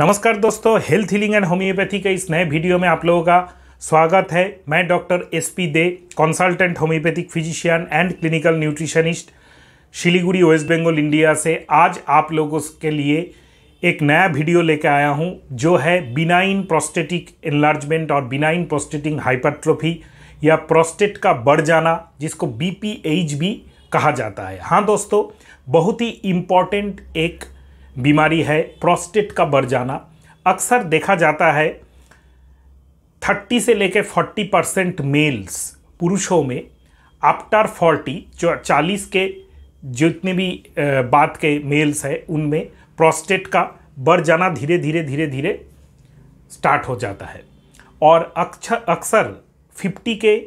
नमस्कार दोस्तों health healing and homeopathy के इस नए वीडियो में आप लोगों का स्वागत है मैं doctor S P De consultant homeopathic physician and clinical nutritionist Siliguri West Bengal India से आज आप लोगों के लिए एक नया वीडियो लेकर आया हूं जो है बिनाइन प्रोस्टेटिक एनलार्जमेंट और बिनाइन प्रोस्टेटिंग हाइपरट्रोफी या प्रोस्टेट का बढ़ जाना जिसको बी भी कहा जाता है हाँ दोस्तों बहुत ही इम्पॉर्टेंट एक बीमारी है प्रोस्टेट का बढ़ जाना अक्सर देखा जाता है थर्टी से लेकर फोर्टी परसेंट मेल्स पुरुषों में आफ्टर फोर्टी जो चालीस के जितने भी बात के मेल्स हैं उनमें प्रोस्टेट का बढ़ जाना धीरे धीरे धीरे धीरे स्टार्ट हो जाता है और अक्सर अक्सर फिफ्टी के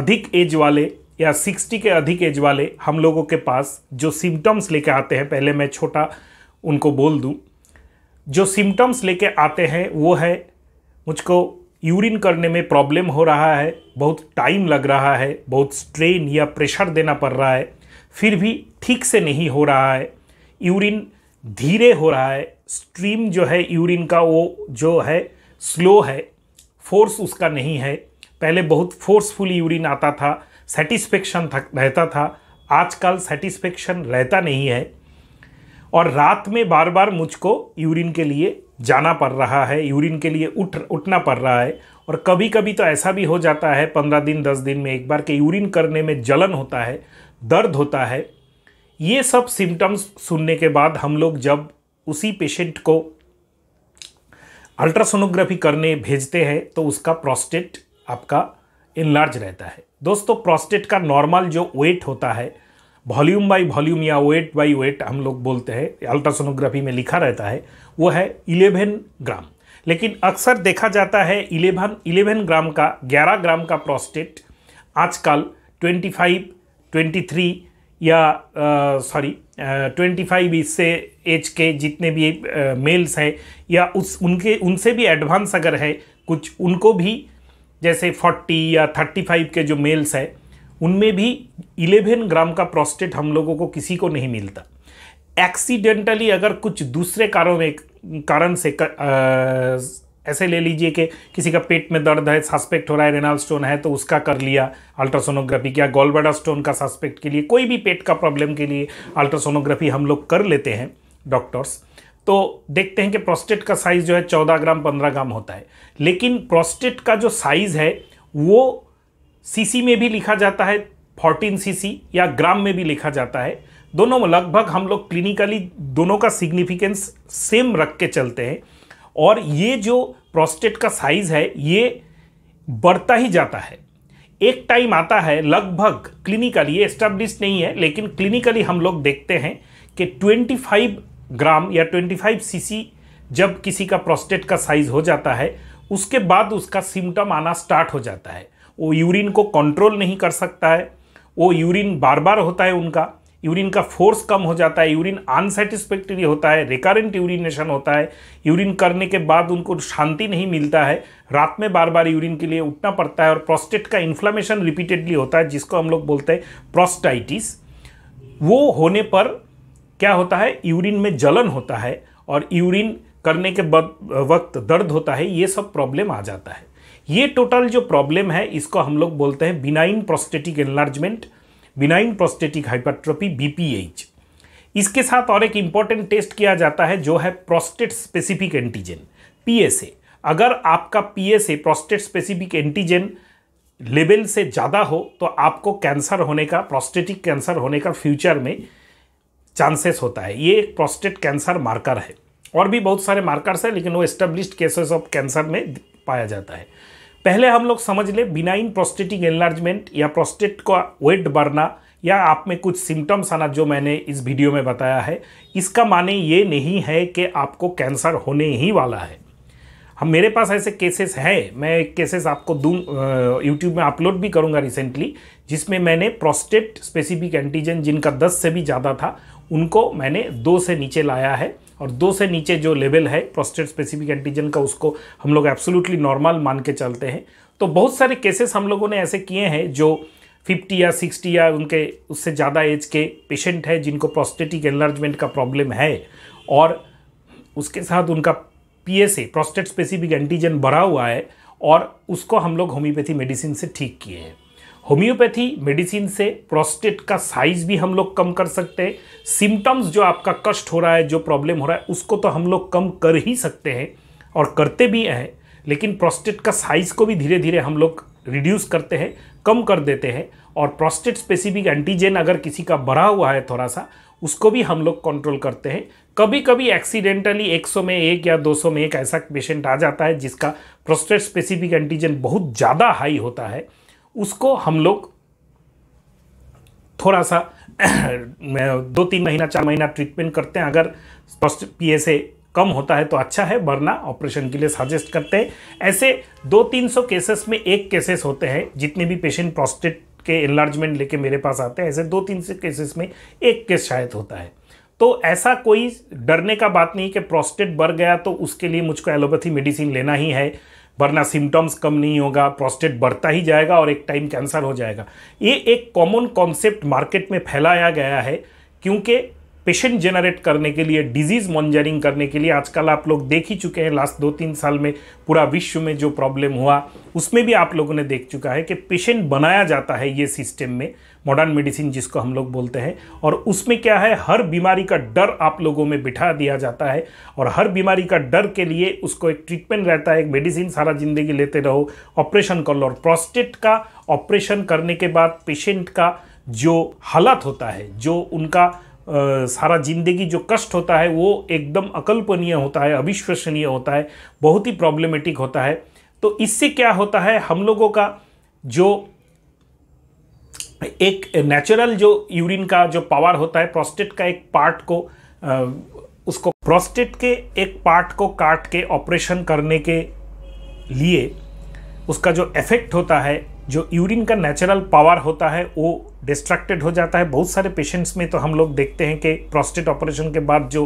अधिक एज वाले या सिक्सटी के अधिक एज वाले हम लोगों के पास जो सिम्टम्स लेके आते हैं पहले मैं छोटा उनको बोल दूँ जो सिम्टम्स लेके आते हैं वो है मुझको यूरिन करने में प्रॉब्लम हो रहा है बहुत टाइम लग रहा है बहुत स्ट्रेन या प्रेशर देना पड़ रहा है फिर भी ठीक से नहीं हो रहा है यूरिन धीरे हो रहा है स्ट्रीम जो है यूरिन का वो जो है स्लो है फोर्स उसका नहीं है पहले बहुत फोर्सफुल यूरिन आता था सेटिस्फेक्शन रहता था आजकल सेटिस्फेक्शन रहता नहीं है और रात में बार बार मुझको यूरिन के लिए जाना पड़ रहा है यूरिन के लिए उठ उठना पड़ रहा है और कभी कभी तो ऐसा भी हो जाता है पंद्रह दिन दस दिन में एक बार के यूरिन करने में जलन होता है दर्द होता है ये सब सिम्टम्स सुनने के बाद हम लोग जब उसी पेशेंट को अल्ट्रासोनोग्राफी करने भेजते हैं तो उसका प्रोस्टेट आपका इनलार्ज रहता है दोस्तों प्रोस्टेट का नॉर्मल जो वेट होता है वॉल्यूम बाई वॉल्यूम या वेट बाई वेट हम लोग बोलते हैं अल्ट्रासोनोग्राफी में लिखा रहता है वो है इलेवन ग्राम लेकिन अक्सर देखा जाता है इलेवन इलेवन ग्राम का ग्यारह ग्राम का प्रोस्टेट आजकल ट्वेंटी फाइव ट्वेंटी थ्री या सॉरी ट्वेंटी फाइव इससे एज के जितने भी मेल्स हैं या उस उनके उनसे भी एडवांस अगर है कुछ उनको भी जैसे फोर्टी या थर्टी फाइव के जो मेल्स हैं उनमें भी 11 ग्राम का प्रोस्टेट हम लोगों को किसी को नहीं मिलता एक्सीडेंटली अगर कुछ दूसरे कारों में कारण से कर, आ, ऐसे ले लीजिए कि किसी का पेट में दर्द है सस्पेक्ट हो रहा है रेनाल स्टोन है तो उसका कर लिया अल्ट्रासोनोग्राफी किया गोलबेडा स्टोन का सस्पेक्ट के लिए कोई भी पेट का प्रॉब्लम के लिए अल्ट्रासोनोग्राफी हम लोग कर लेते हैं डॉक्टर्स तो देखते हैं कि प्रोस्टेट का साइज़ जो है चौदह ग्राम पंद्रह ग्राम होता है लेकिन प्रोस्टेट का जो साइज़ है वो सीसी में भी लिखा जाता है 14 सीसी या ग्राम में भी लिखा जाता है दोनों लगभग हम लोग क्लिनिकली दोनों का सिग्निफिकेंस सेम रख के चलते हैं और ये जो प्रोस्टेट का साइज है ये बढ़ता ही जाता है एक टाइम आता है लगभग क्लिनिकली ये एस्टेब्लिश नहीं है लेकिन क्लिनिकली हम लोग देखते हैं कि 25 ग्राम या 25 सीसी जब किसी का प्रोस्टेट का साइज हो जाता है उसके बाद उसका सिम्टम आना स्टार्ट हो जाता है वो यूरिन को कंट्रोल नहीं कर सकता है वो यूरिन बार बार होता है उनका यूरिन का फोर्स कम हो जाता है यूरिन अनसेटिस्फेक्ट्री होता है रिकारेंट यूरिनेशन होता है यूरिन करने के बाद उनको शांति नहीं मिलता है रात में बार बार यूरिन के लिए उठना पड़ता है और प्रोस्टेट का इन्फ्लामेशन रिपीटेडली होता है जिसको हम लोग बोलते हैं प्रोस्टाइटिस वो होने पर क्या होता है यूरिन में जलन होता है और यूरिन करने के वक्त दर्द होता है ये सब प्रॉब्लम आ जाता है ये टोटल जो प्रॉब्लम है इसको हम लोग बोलते हैं benign prostatic enlargement benign prostatic hypertrophy BPH इसके साथ और एक इंपॉर्टेंट टेस्ट किया जाता है जो है प्रोस्टेट स्पेसिफिक एंटीजन पीएसए अगर आपका PSA prostate specific antigen level से ज़्यादा हो तो आपको कैंसर होने का प्रोस्टेटिक कैंसर होने का फ्यूचर में चांसेस होता है ये एक प्रोस्टेट कैंसर मार्कर है और भी बहुत सारे मार्कर्स हैं लेकिन वो एस्टेब्लिश्ड केसेस ऑफ कैंसर में पाया जाता है पहले हम लोग समझ ले बिनाइन प्रोस्टेटिक एनलार्जमेंट या प्रोस्टेट का वेट बढ़ना या आप में कुछ सिम्टम्स आना जो मैंने इस वीडियो में बताया है इसका माने ये नहीं है कि आपको कैंसर होने ही वाला है हम मेरे पास ऐसे केसेस हैं मैं केसेस आपको दूँ यूट्यूब में अपलोड भी करूँगा रिसेंटली जिसमें मैंने प्रोस्टेट स्पेसिफिक एंटीजन जिनका 10 से भी ज़्यादा था उनको मैंने दो से नीचे लाया है और दो से नीचे जो लेवल है प्रोस्टेट स्पेसिफिक एंटीजन का उसको हम लोग एब्सोल्युटली नॉर्मल मान के चलते हैं तो बहुत सारे केसेस हम लोगों ने ऐसे किए हैं जो 50 या 60 या उनके उससे ज़्यादा एज के पेशेंट है जिनको प्रोस्टेटिक एनलार्जमेंट का प्रॉब्लम है और उसके साथ उनका P S A prostate specific antigen बढ़ा हुआ है और उसको हम लोग होम्योपैथी मेडिसिन से ठीक किए हैं होम्योपैथी मेडिसिन से प्रोस्टेट का साइज भी हम लोग कम कर सकते हैं सिम्टम्स जो आपका कष्ट हो रहा है जो प्रॉब्लम हो रहा है उसको तो हम लोग कम कर ही सकते हैं और करते भी हैं लेकिन प्रोस्टेट का साइज को भी धीरे धीरे हम लोग रिड्यूस करते हैं कम कर देते हैं और प्रोस्टेट स्पेसिफिक एंटीजन अगर किसी का बढ़ा हुआ है थोड़ा सा उसको भी हम लोग कंट्रोल करते हैं कभी कभी एक्सीडेंटली 100 में एक या 200 में एक ऐसा पेशेंट आ जाता है जिसका प्रोस्टेट स्पेसिफिक एंटीजन बहुत ज़्यादा हाई होता है उसको हम लोग थोड़ा सा दो तीन महीना चार महीना ट्रीटमेंट करते हैं अगर स्पष्ट पी कम होता है तो अच्छा है वरना ऑपरेशन के लिए सजेस्ट करते हैं ऐसे दो तीन सौ केसेस में एक केसेस होते हैं जितने भी पेशेंट प्रोस्टेट के एनलार्जमेंट लेके मेरे पास आते हैं ऐसे दो तीन सौ केसेस में एक केस शायद होता है तो ऐसा कोई डरने का बात नहीं कि प्रोस्टेट बढ़ गया तो उसके लिए मुझको एलोपैथी मेडिसिन लेना ही है वरना सिम्टम्स कम नहीं होगा प्रोस्टेट बढ़ता ही जाएगा और एक टाइम कैंसर हो जाएगा ये एक कॉमन कॉन्सेप्ट मार्केट में फैलाया गया है क्योंकि पेशेंट जनरेट करने के लिए डिजीज मॉनिटरिंग करने के लिए आजकल आप लोग देख ही चुके हैं लास्ट दो तीन साल में पूरा विश्व में जो प्रॉब्लम हुआ उसमें भी आप लोगों ने देख चुका है कि पेशेंट बनाया जाता है ये सिस्टम में मॉडर्न मेडिसिन जिसको हम लोग बोलते हैं और उसमें क्या है हर बीमारी का डर आप लोगों में बिठा दिया जाता है और हर बीमारी का डर के लिए उसको एक ट्रीटमेंट रहता है एक मेडिसिन सारा ज़िंदगी लेते रहो ऑपरेशन कर लो और प्रोस्टेट का ऑपरेशन करने के बाद पेशेंट का जो हालत होता है जो उनका सारा जिंदगी जो कष्ट होता है वो एकदम अकल्पनीय होता है अविश्वसनीय होता है बहुत ही प्रॉब्लमेटिक होता है तो इससे क्या होता है हम लोगों का जो एक नेचुरल जो यूरिन का जो पावर होता है प्रोस्टेट का एक पार्ट को आ, उसको प्रोस्टेट के एक पार्ट को काट के ऑपरेशन करने के लिए उसका जो इफेक्ट होता है जो यूरिन का नेचुरल पावर होता है वो डिस्ट्रैक्टेड हो जाता है बहुत सारे पेशेंट्स में तो हम लोग देखते हैं कि प्रोस्टेट ऑपरेशन के बाद जो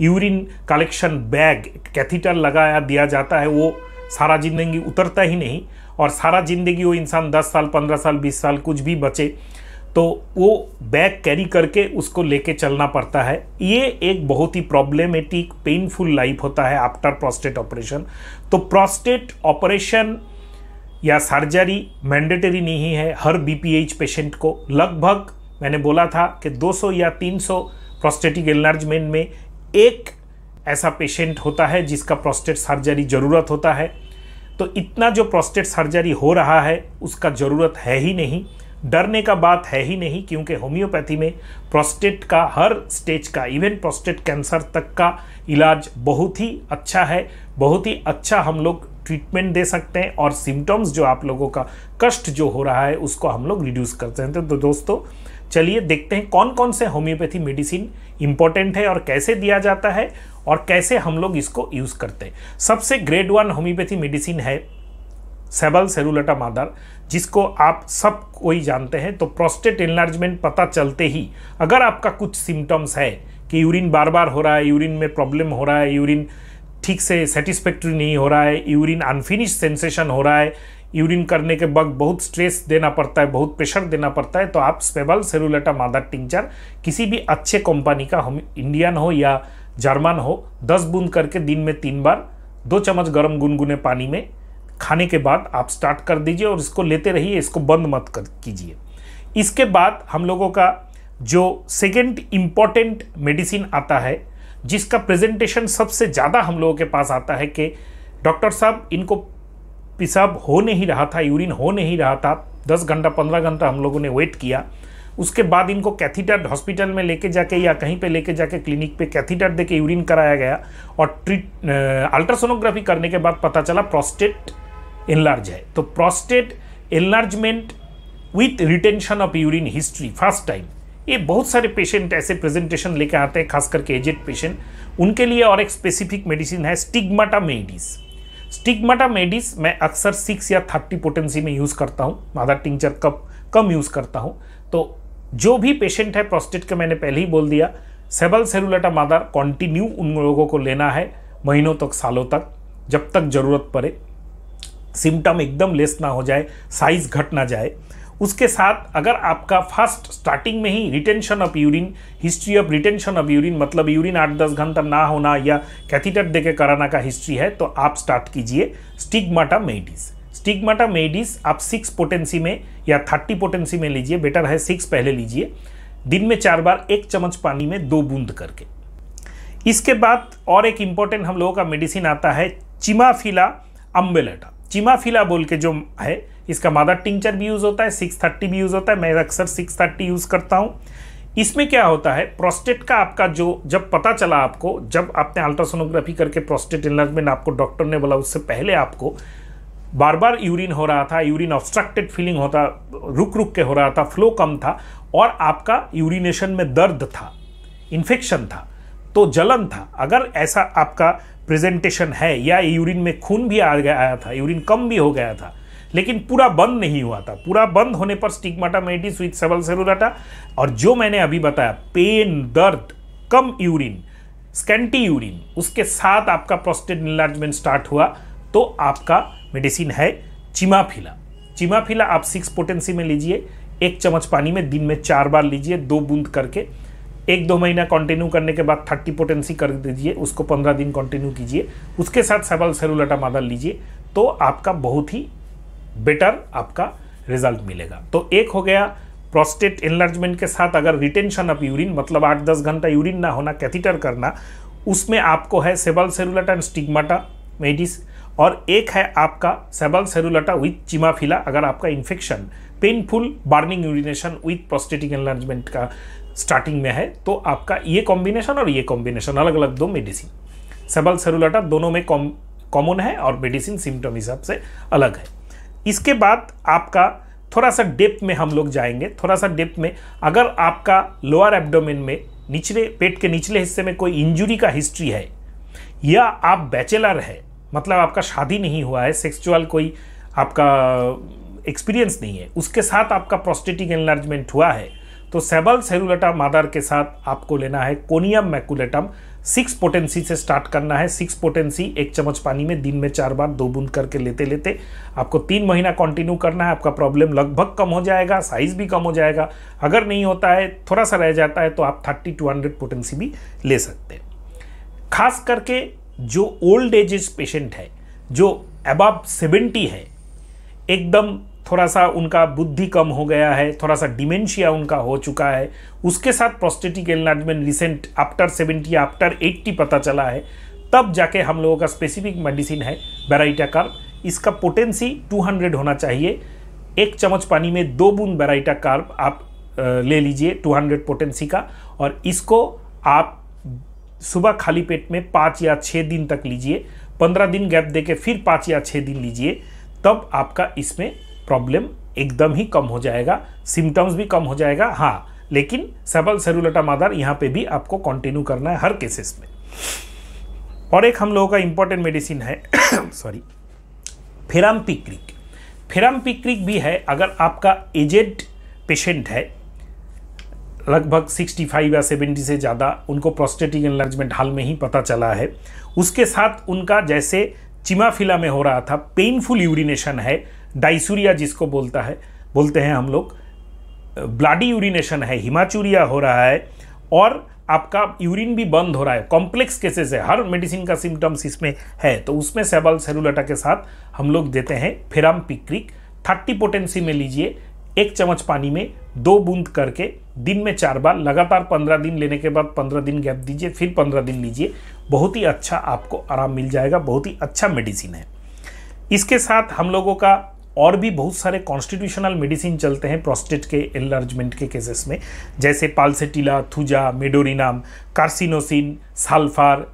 यूरिन कलेक्शन बैग कैथीटर लगाया दिया जाता है वो सारा ज़िंदगी उतरता ही नहीं और सारा ज़िंदगी वो इंसान 10 साल 15 साल 20 साल कुछ भी बचे तो वो बैग कैरी करके उसको लेके चलना पड़ता है ये एक बहुत ही प्रॉब्लमेटिक पेनफुल लाइफ होता है आफ्टर प्रोस्टेट ऑपरेशन तो प्रोस्टेट ऑपरेशन या सर्जरी मैंडेटरी नहीं है हर बीपीएच पेशेंट को लगभग मैंने बोला था कि 200 या 300 प्रोस्टेटिक एनलार्जमेंट में एक ऐसा पेशेंट होता है जिसका प्रोस्टेट सर्जरी ज़रूरत होता है तो इतना जो प्रोस्टेट सर्जरी हो रहा है उसका ज़रूरत है ही नहीं डरने का बात है ही नहीं क्योंकि होम्योपैथी में प्रोस्टेट का हर स्टेज का इवन प्रोस्टेट कैंसर तक का इलाज बहुत ही अच्छा है बहुत ही अच्छा हम लोग ट्रीटमेंट दे सकते हैं और सिम्टम्स जो आप लोगों का कष्ट जो हो रहा है उसको हम लोग रिड्यूस कर सकते हैं तो दोस्तों चलिए देखते हैं कौन कौन से होम्योपैथी मेडिसिन इंपॉर्टेंट है और कैसे दिया जाता है और कैसे हम लोग इसको यूज़ करते हैं सबसे ग्रेड वन होम्योपैथी मेडिसिन है सेबल सेरुलटा मादर जिसको आप सब कोई जानते हैं तो प्रोस्टेट एनलार्जमेंट पता चलते ही अगर आपका कुछ सिम्टम्स है कि यूरिन बार बार हो रहा है यूरिन में प्रॉब्लम हो रहा है यूरिन ठीक से सेटिस्फैक्ट्री नहीं हो रहा है यूरिन अनफिनिश सेंसेशन हो रहा है यूरिन करने के वक्त बहुत स्ट्रेस देना पड़ता है बहुत प्रेशर देना पड़ता है तो आप स्पेबल सेरुलेटा मादर टिंचर किसी भी अच्छे कंपनी का हम इंडियन हो या जर्मन हो दस बूंद करके दिन में तीन बार दो चम्मच गर्म गुनगुने पानी में खाने के बाद आप स्टार्ट कर दीजिए और इसको लेते रहिए इसको बंद मत कर कीजिए इसके बाद हम लोगों का जो सेकेंड इम्पॉर्टेंट मेडिसिन आता है जिसका प्रेजेंटेशन सबसे ज़्यादा हम लोगों के पास आता है कि डॉक्टर साहब इनको पेशाब हो नहीं रहा था यूरिन हो नहीं रहा था दस घंटा पंद्रह घंटा हम लोगों ने वेट किया उसके बाद इनको कैथीटर हॉस्पिटल में लेके जाके या कहीं पे लेके जाके क्लिनिक पे कैथीटर देके यूरिन कराया गया और ट्रीट अल्ट्रासोनोग्राफी करने के बाद पता चला प्रोस्टेट एनलार्ज है तो prostate enlargement with retention of urine history first time ये बहुत सारे पेशेंट ऐसे प्रेजेंटेशन लेके आते हैं खास करके एजेड पेशेंट उनके लिए और एक स्पेसिफिक मेडिसिन है स्टिग्माटा मेडिस स्टिग्माटा मेडिस मैं अक्सर सिक्स या थर्टी पोटेंसी में यूज़ करता हूँ मादा टिंचर कप कम यूज़ करता हूँ तो जो भी पेशेंट है प्रोस्टेट का मैंने पहले ही बोल दिया सेबल सेरुलेटा मादा कॉन्टिन्यू उन लोगों को लेना है महीनों तक सालों तक जब तक ज़रूरत पड़े सिम्टम एकदम लेस ना हो जाए साइज़ घट ना जाए उसके साथ अगर आपका फर्स्ट स्टार्टिंग में ही retention of urine history of retention of urine मतलब यूरिन आठ दस घंटा ना होना या कैथीटर देके कराना का हिस्ट्री है तो आप स्टार्ट कीजिए स्टिग्माटा मेडिस स्टिग्माटा मेडिस आप सिक्स पोटेंसी में या थर्टी पोटेंसी में लीजिए बेटर है सिक्स पहले लीजिए दिन में चार बार एक चम्मच पानी में दो बूंद करके इसके बाद और एक इम्पॉर्टेंट हम लोगों का मेडिसिन आता है चिमाफिला अम्बेलेटा चिमाफिला बोल के जो है इसका मादा टिंचर भी यूज़ होता है सिक्स थर्टी भी यूज़ होता है मैं अक्सर सिक्स थर्टी यूज़ करता हूँ इसमें क्या होता है प्रोस्टेट का आपका जो जब पता चला आपको जब आपने अल्ट्रासोनोग्राफी करके प्रोस्टेट इनलर्जमेंट आपको डॉक्टर ने बोला उससे पहले आपको बार बार यूरिन हो रहा था यूरिन ऑब्स्ट्रक्टेड फीलिंग होता रुक रुक के हो रहा था फ्लो कम था और आपका यूरिनेशन में दर्द था इन्फेक्शन था तो जलन था अगर ऐसा आपका प्रेजेंटेशन है या यूरिन में खून भी आ गया आया था यूरिन कम भी हो गया था लेकिन पूरा बंद नहीं हुआ था पूरा बंद होने पर स्टिकमाटा मेडिस विथ सेवल सेरोटा और जो मैंने अभी बताया पेन दर्द कम यूरिन स्कैंटी यूरिन उसके साथ आपका प्रोस्टेट इन्लार्जमेंट स्टार्ट हुआ तो आपका मेडिसिन है चिमाफिला चिमाफिला आप सिक्स पोटेंसी में लीजिए एक चम्मच पानी में दिन में चार बार लीजिए दो बूंद करके एक दो महीना कंटिन्यू करने के बाद थर्टी पोटेंसी कर दीजिए उसको पंद्रह दिन कंटिन्यू कीजिए उसके साथ सबल सेरुलटा मादा लीजिए तो आपका बहुत ही बेटर आपका रिजल्ट मिलेगा तो एक हो गया प्रोस्टेट एनलार्जमेंट के साथ अगर रिटेंशन ऑफ यूरिन मतलब आठ दस घंटा यूरिन ना होना कैथीटर करना उसमें आपको है सेबल सेरुलाटा एंड स्टिग्माटा मेडिस और एक है आपका सेबल सेरुलटा विथ चिमाफिला अगर आपका infection painful burning urination with prostatic enlargement का स्टार्टिंग में है तो आपका ये कॉम्बिनेशन और ये कॉम्बिनेशन अलग अलग दो मेडिसिन सेबल सेरुलाटा दोनों में कॉमन है और मेडिसिन सिम्टम हिसाब से अलग है इसके बाद आपका थोड़ा सा डेप्थ में हम लोग जाएंगे थोड़ा सा डेप्थ में अगर आपका लोअर एब्डोमेन में निचले पेट के निचले हिस्से में कोई इंजुरी का हिस्ट्री है या आप बैचलर है मतलब आपका शादी नहीं हुआ है सेक्सुअल कोई आपका एक्सपीरियंस uh, नहीं है उसके साथ आपका प्रोस्टेटिक एनलार्जमेंट हुआ है तो सेबल सेरुलेटम मादर के साथ आपको लेना है कोनियम मैकुलेटम सिक्स पोटेंसी से स्टार्ट करना है सिक्स पोटेंसी एक चम्मच पानी में दिन में चार बार दो बूंद करके लेते लेते आपको तीन महीना कंटिन्यू करना है आपका प्रॉब्लम लगभग कम हो जाएगा साइज भी कम हो जाएगा अगर नहीं होता है थोड़ा सा रह जाता है तो आप थर्टी टू हंड्रेड पोटेंसी भी ले सकते हैं खास करके जो ओल्ड एजेस पेशेंट है जो अबाव सेवेंटी है एकदम थोड़ा सा उनका बुद्धि कम हो गया है थोड़ा सा डिमेंशिया उनका हो चुका है उसके साथ prostatic enlargement recent after seventy after eighty पता चला है तब जाके हम लोगों का स्पेसिफिक मेडिसिन है बेराइटा कार्ब इसका पोटेंसी 200 होना चाहिए एक चम्मच पानी में दो बूंद बेराइटा कार्ब आप ले लीजिए 200 पोटेंसी का और इसको आप सुबह खाली पेट में पाँच या छः दिन तक लीजिए पंद्रह दिन गैप देके फिर पाँच या छः दिन लीजिए तब आपका इसमें प्रॉब्लम एकदम ही कम हो जाएगा सिम्टम्स भी कम हो जाएगा हाँ लेकिन सबल सेरुलटा मादार यहाँ पे भी आपको कंटिन्यू करना है हर केसेस में और एक हम लोगों का इंपॉर्टेंट मेडिसिन है सॉरी फेराम पिक्रिक भी है अगर आपका एजेड पेशेंट है लगभग 65 या 70 से ज़्यादा उनको प्रोस्टेटिक एनलर्जमेंट हाल में ही पता चला है उसके साथ उनका जैसे चिमाफिला में हो रहा था पेनफुल यूरिनेशन है डाइसूरिया जिसको बोलता है बोलते हैं हम लोग ब्लाडी यूरिनेशन है हिमाचूरिया हो रहा है और आपका यूरिन भी बंद हो रहा है कॉम्प्लेक्स केसेस है हर मेडिसिन का सिम्टम्स इसमें है तो उसमें सेबल सेलुलटा के साथ हम लोग देते हैं फेराम पिक्रिक थर्टी पोटेंसी में लीजिए एक चम्मच पानी में दो बूंद करके दिन में चार बार लगातार पंद्रह दिन लेने के बाद पंद्रह दिन गैप दीजिए फिर पंद्रह दिन लीजिए बहुत ही अच्छा आपको आराम मिल जाएगा बहुत ही अच्छा मेडिसिन है इसके साथ हम लोगों का और भी बहुत सारे कॉन्स्टिट्यूशनल मेडिसिन चलते हैं प्रोस्टेट के एनलार्जमेंट के केसेस में जैसे pulsatilla thuja medorrhinum carcinosin sulphur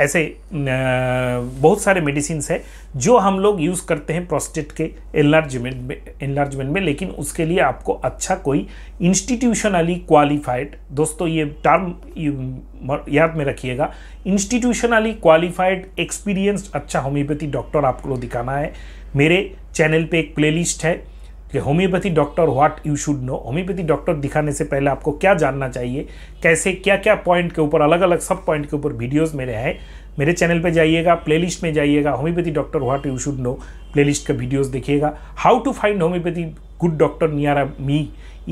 ऐसे बहुत सारे मेडिसिन है जो हम लोग यूज़ करते हैं प्रोस्टेट के एनलार्जमेंट में एनलार्जमेंट में लेकिन उसके लिए आपको अच्छा कोई इंस्टीट्यूशनली क्वालिफाइड दोस्तों ये टर्म याद में रखिएगा इंस्टीट्यूशनली क्वालिफाइड एक्सपीरियंस्ड अच्छा होम्योपैथी डॉक्टर आपको दिखाना है मेरे चैनल पे एक प्लेलिस्ट है कि homeopathy doctor what you should know homeopathy doctor दिखाने से पहले आपको क्या जानना चाहिए कैसे क्या क्या पॉइंट के ऊपर अलग अलग सब पॉइंट के ऊपर वीडियोज़ मेरे हैं मेरे चैनल पे जाइएगा प्लेलिस्ट में जाइएगा homeopathy doctor what you should know playlist का वीडियोस देखिएगा how to find homeopathy good doctor near me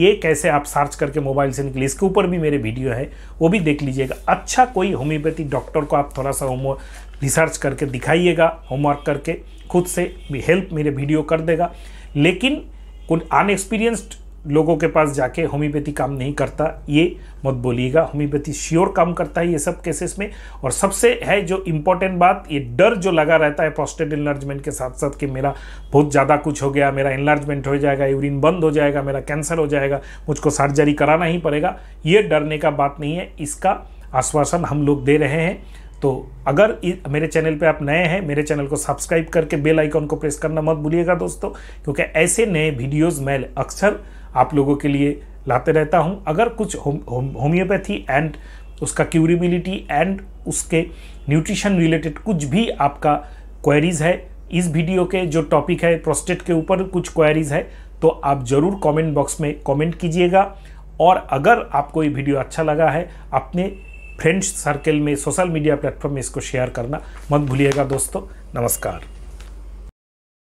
ये कैसे आप सर्च करके मोबाइल से निकले इसके ऊपर भी मेरे वीडियो है वो भी देख लीजिएगा अच्छा कोई होम्योपैथी डॉक्टर को आप थोड़ा सा होमवर्क रिसर्च करके दिखाइएगा होमवर्क करके खुद से भी हेल्प मेरे वीडियो कर देगा लेकिन कुछ अनएक्सपीरियंस्ड लोगों के पास जाके होम्योपैथी काम नहीं करता ये मत बोलिएगा होम्योपैथी श्योर काम करता है ये सब केसेस में और सबसे है जो इम्पोर्टेंट बात ये डर जो लगा रहता है प्रोस्टेट इन्लार्जमेंट के साथ साथ कि मेरा बहुत ज़्यादा कुछ हो गया मेरा इन्लार्जमेंट हो जाएगा यूरिन बंद हो जाएगा मेरा कैंसर हो जाएगा मुझको सर्जरी कराना ही पड़ेगा ये डरने का बात नहीं है इसका आश्वासन हम लोग दे रहे हैं तो अगर मेरे चैनल पे आप नए हैं मेरे चैनल को सब्सक्राइब करके बेल आइकॉन को प्रेस करना मत भूलिएगा दोस्तों क्योंकि ऐसे नए वीडियोस मैं अक्सर आप लोगों के लिए लाते रहता हूं अगर कुछ होम्योपैथी एंड उसका क्यूरेबिलिटी एंड उसके न्यूट्रिशन रिलेटेड कुछ भी आपका क्वेरीज है इस वीडियो के जो टॉपिक है प्रोस्टेट के ऊपर कुछ क्वेरीज है तो आप ज़रूर कमेंट बॉक्स में कमेंट कीजिएगा और अगर आपको ये वीडियो अच्छा लगा है अपने फ्रेंड्स सर्कल में सोशल मीडिया प्लेटफॉर्म में इसको शेयर करना मत भूलिएगा दोस्तों नमस्कार